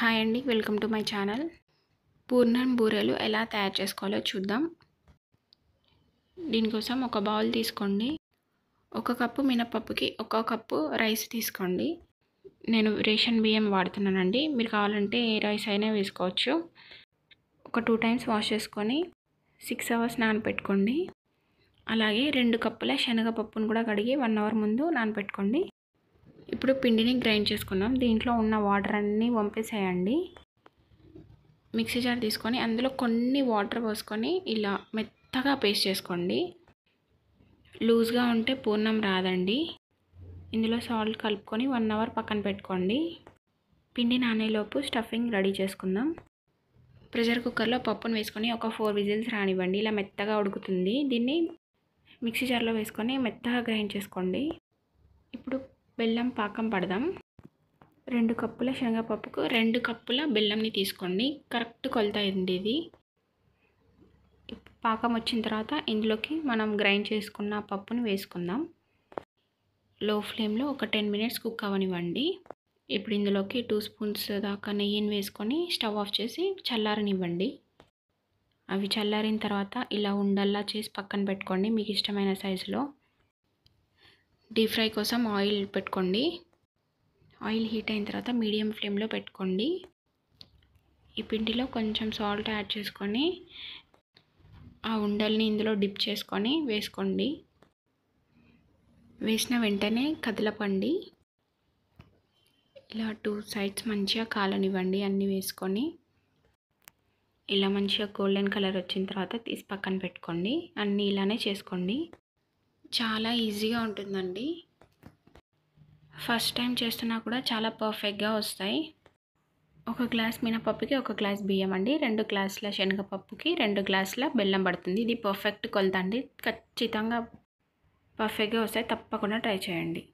hi అండి welcome to my channel పూర్ణం బూరెలు ఎలా తయారు చేసుకోవాలో చూద్దాం దీనికోసం ఒక బౌల్ తీసుకోండి ఒక కప్పు మినపప్పుకి ఒక కప్పు రైస్ తీసుకోండి నేను రేషన్ బియ్యం వాడుతున్నానండి మీరు కావాలంటే ఏ రైస్ అయినా వేసుకోవచ్చు ఒక టూ టైమ్స్ వాష్ చేసుకొని సిక్స్ అవర్స్ నానపెట్టుకోండి అలాగే రెండు కప్పుల శనగపప్పును కూడా కడిగి వన్ అవర్ ముందు నానపెట్టుకోండి ఇప్పుడు పిండిని గ్రైండ్ చేసుకున్నాం దీంట్లో ఉన్న వాటర్ అన్నీ వంపేసేయండి మిక్సీ జార్ తీసుకొని అందులో కొన్ని వాటర్ పోసుకొని ఇలా మెత్తగా పేస్ట్ చేసుకోండి లూజ్గా ఉంటే పూర్ణం రాదండి ఇందులో సాల్ట్ కలుపుకొని వన్ అవర్ పక్కన పెట్టుకోండి పిండి నానేలోపు స్టఫింగ్ రెడీ చేసుకుందాం ప్రెషర్ కుక్కర్లో పప్పును వేసుకొని ఒక ఫోర్ విజిల్స్ రానివ్వండి ఇలా మెత్తగా ఉడుకుతుంది దీన్ని మిక్సీ జార్లో వేసుకొని మెత్తగా గ్రైండ్ చేసుకోండి ఇప్పుడు బెల్లం పాకం పడదాం రెండు కప్పుల శనగపప్పుకు రెండు కప్పుల బెల్లంని తీసుకోండి కరెక్ట్ కొలత అయింది ఇది పాకం వచ్చిన తర్వాత ఇందులోకి మనం గ్రైండ్ చేసుకున్న పప్పుని వేసుకుందాం లో ఫ్లేమ్లో ఒక టెన్ మినిట్స్ కుక్ అవనివ్వండి ఇప్పుడు ఇందులోకి టూ స్పూన్స్ దాకా నెయ్యిని వేసుకొని స్టవ్ ఆఫ్ చేసి చల్లారనివ్వండి అవి చల్లారిన తర్వాత ఇలా ఉండల్లా చేసి పక్కన పెట్టుకోండి మీకు ఇష్టమైన సైజులో డీప్ ఫ్రై కోసం ఆయిల్ పెట్టుకోండి ఆయిల్ హీట్ అయిన తర్వాత మీడియం ఫ్లేమ్లో పెట్టుకోండి ఈ పిండిలో కొంచెం సాల్ట్ యాడ్ చేసుకొని ఆ ఉండల్ని ఇందులో డిప్ చేసుకొని వేసుకోండి వేసిన వెంటనే కదలపండి ఇలా టూ సైడ్స్ మంచిగా కాలనివ్వండి అన్నీ వేసుకొని ఇలా మంచిగా గోల్డెన్ కలర్ వచ్చిన తర్వాత తీసి పక్కన పెట్టుకోండి అన్నీ ఇలానే చేసుకోండి చాలా ఈజీగా ఉంటుందండి ఫస్ట్ టైం చేస్తున్నా కూడా చాలా పర్ఫెక్ట్గా వస్తాయి ఒక గ్లాస్ మినపప్పుకి ఒక గ్లాస్ బియ్యం అండి రెండు గ్లాసుల శనగపప్పుకి రెండు గ్లాసుల బెల్లం పడుతుంది ఇది పర్ఫెక్ట్ కొలత అండి ఖచ్చితంగా పర్ఫెక్ట్గా వస్తాయి తప్పకుండా ట్రై చేయండి